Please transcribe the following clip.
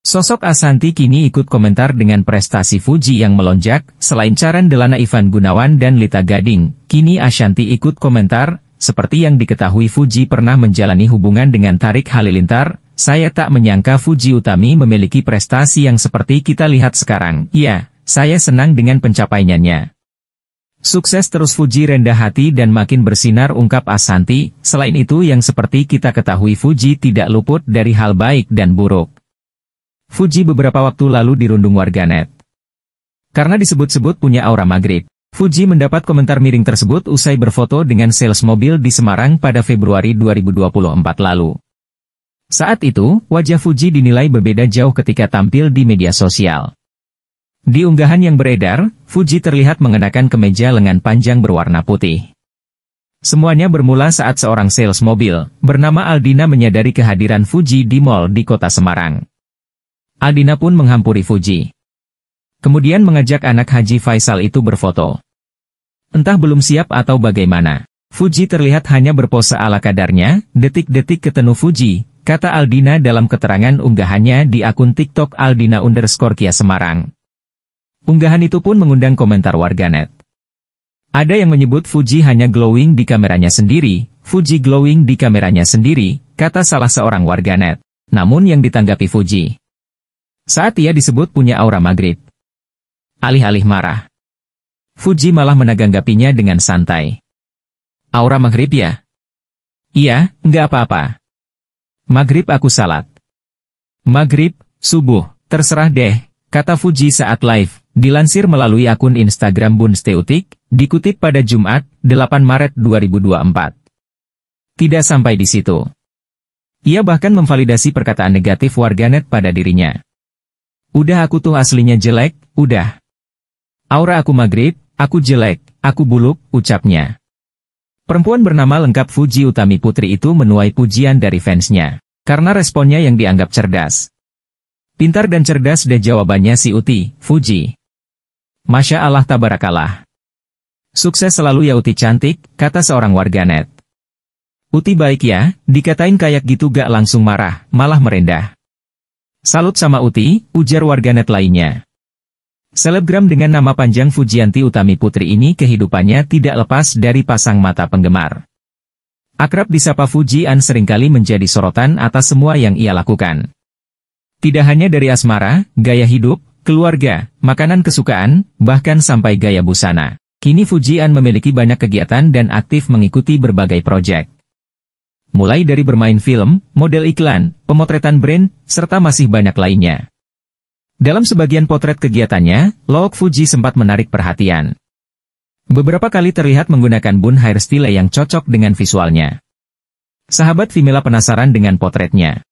Sosok Asanti kini ikut komentar dengan prestasi Fuji yang melonjak, selain Caran Delana Ivan Gunawan dan Lita Gading, kini Asanti ikut komentar, seperti yang diketahui Fuji pernah menjalani hubungan dengan Tarik Halilintar, saya tak menyangka Fuji Utami memiliki prestasi yang seperti kita lihat sekarang, iya, saya senang dengan pencapaiannya. Sukses terus Fuji rendah hati dan makin bersinar ungkap Asanti, selain itu yang seperti kita ketahui Fuji tidak luput dari hal baik dan buruk. Fuji beberapa waktu lalu dirundung warganet. Karena disebut-sebut punya aura maghrib, Fuji mendapat komentar miring tersebut usai berfoto dengan sales mobil di Semarang pada Februari 2024 lalu. Saat itu, wajah Fuji dinilai berbeda jauh ketika tampil di media sosial. Di unggahan yang beredar, Fuji terlihat mengenakan kemeja lengan panjang berwarna putih. Semuanya bermula saat seorang sales mobil, bernama Aldina menyadari kehadiran Fuji di mall di kota Semarang. Aldina pun menghampuri Fuji. Kemudian mengajak anak Haji Faisal itu berfoto. Entah belum siap atau bagaimana. Fuji terlihat hanya berpose ala kadarnya, detik-detik ketenu Fuji, kata Aldina dalam keterangan unggahannya di akun TikTok Aldina underscore Kia Semarang. Unggahan itu pun mengundang komentar warganet. Ada yang menyebut Fuji hanya glowing di kameranya sendiri, Fuji glowing di kameranya sendiri, kata salah seorang warganet. Namun yang ditanggapi Fuji saat ia disebut punya aura maghrib. Alih-alih marah. Fuji malah menanggapinya dengan santai. Aura maghrib ya? Iya, nggak apa-apa. Maghrib aku salat. Maghrib, subuh, terserah deh, kata Fuji saat live, dilansir melalui akun Instagram Bunsteutik, dikutip pada Jumat, 8 Maret 2024. Tidak sampai di situ. Ia bahkan memvalidasi perkataan negatif warganet pada dirinya. Udah aku tuh aslinya jelek, udah. Aura aku maghrib, aku jelek, aku buluk, ucapnya. Perempuan bernama lengkap Fuji Utami Putri itu menuai pujian dari fansnya, karena responnya yang dianggap cerdas. Pintar dan cerdas deh jawabannya si Uti, Fuji. Masya Allah tabarakallah. Sukses selalu ya Uti cantik, kata seorang warganet. Uti baik ya, dikatain kayak gitu gak langsung marah, malah merendah. Salut sama Uti, ujar warganet lainnya. Selebgram dengan nama panjang Fujianti Utami Putri ini kehidupannya tidak lepas dari pasang mata penggemar. Akrab disapa Fujian seringkali menjadi sorotan atas semua yang ia lakukan. Tidak hanya dari asmara, gaya hidup, keluarga, makanan kesukaan, bahkan sampai gaya busana. Kini Fujian memiliki banyak kegiatan dan aktif mengikuti berbagai proyek mulai dari bermain film, model iklan, pemotretan brand, serta masih banyak lainnya. Dalam sebagian potret kegiatannya, Lok Fuji sempat menarik perhatian. Beberapa kali terlihat menggunakan bun hairstyle yang cocok dengan visualnya. Sahabat Vimela penasaran dengan potretnya.